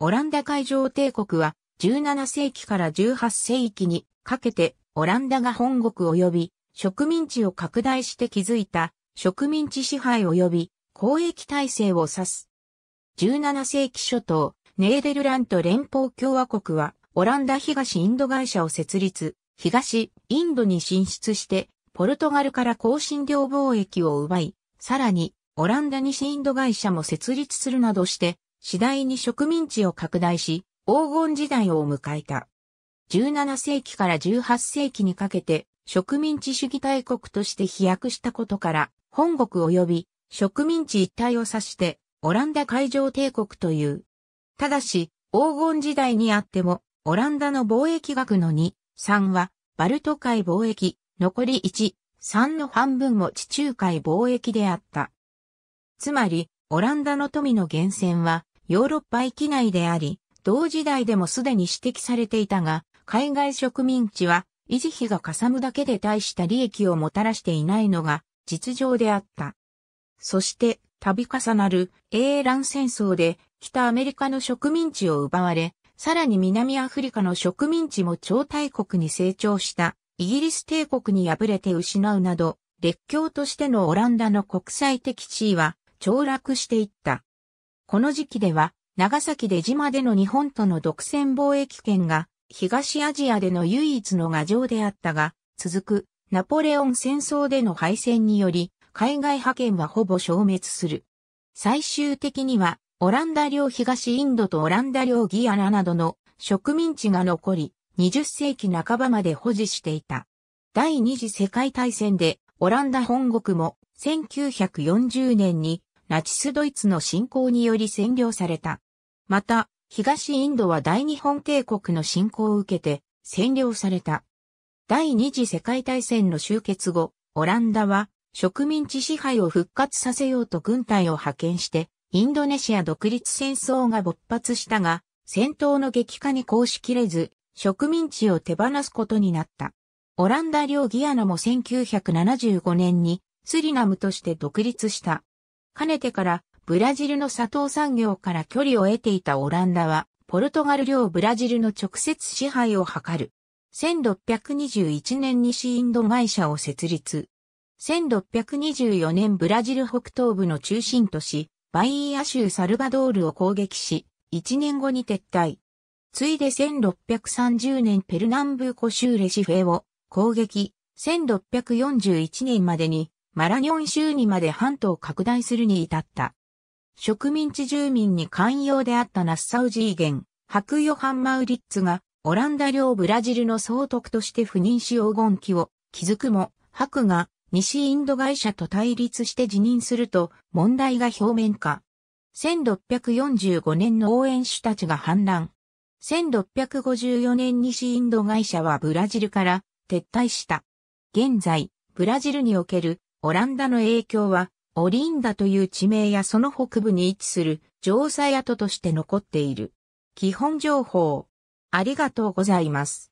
オランダ海上帝国は17世紀から18世紀にかけてオランダが本国及び植民地を拡大して築いた植民地支配及び交易体制を指す。17世紀初頭、ネーデルラント連邦共和国はオランダ東インド会社を設立、東インドに進出してポルトガルから香辛料貿易を奪い、さらにオランダ西インド会社も設立するなどして次第に植民地を拡大し、黄金時代を迎えた。17世紀から18世紀にかけて植民地主義大国として飛躍したことから、本国及び植民地一帯を指してオランダ海上帝国という。ただし、黄金時代にあっても、オランダの貿易額の2、3は、バルト海貿易、残り1、3の半分も地中海貿易であった。つまり、オランダの富の源泉は、ヨーロッパ域内であり、同時代でもすでに指摘されていたが、海外植民地は維持費がかさむだけで大した利益をもたらしていないのが実情であった。そして、度重なる英乱戦争で北アメリカの植民地を奪われ、さらに南アフリカの植民地も超大国に成長したイギリス帝国に敗れて失うなど、列強としてのオランダの国際的地位は凋落していった。この時期では、長崎出島での日本との独占貿易権が、東アジアでの唯一の牙城であったが、続く、ナポレオン戦争での敗戦により、海外派遣はほぼ消滅する。最終的には、オランダ領東インドとオランダ領ギアナなどの植民地が残り、20世紀半ばまで保持していた。第二次世界大戦でオランダ本国も1940年にナチスドイツの侵攻により占領された。また、東インドは大日本帝国の侵攻を受けて占領された。第二次世界大戦の終結後、オランダは植民地支配を復活させようと軍隊を派遣して、インドネシア独立戦争が勃発したが、戦闘の激化に抗しきれず、植民地を手放すことになった。オランダ領ギアナも1975年にスリナムとして独立した。かねてからブラジルの砂糖産業から距離を得ていたオランダは、ポルトガル領ブラジルの直接支配を図る。1621年にシーンド会社を設立。1624年ブラジル北東部の中心都市、バイーア州サルバドールを攻撃し、1年後に撤退。ついで1630年ペルナンブーコ州レシフェを攻撃、1641年までにマラニョン州にまで半島拡大するに至った。植民地住民に寛容であったナッサウジーゲン、ハクヨハン・マウリッツが、オランダ領ブラジルの総督として赴任し黄金期を築くも、ハクが西インド会社と対立して辞任すると問題が表面化。1645年の応援主たちが反乱。1654年西インド会社はブラジルから撤退した。現在、ブラジルにおけるオランダの影響は、オリンダという地名やその北部に位置する城塞跡として残っている。基本情報。ありがとうございます。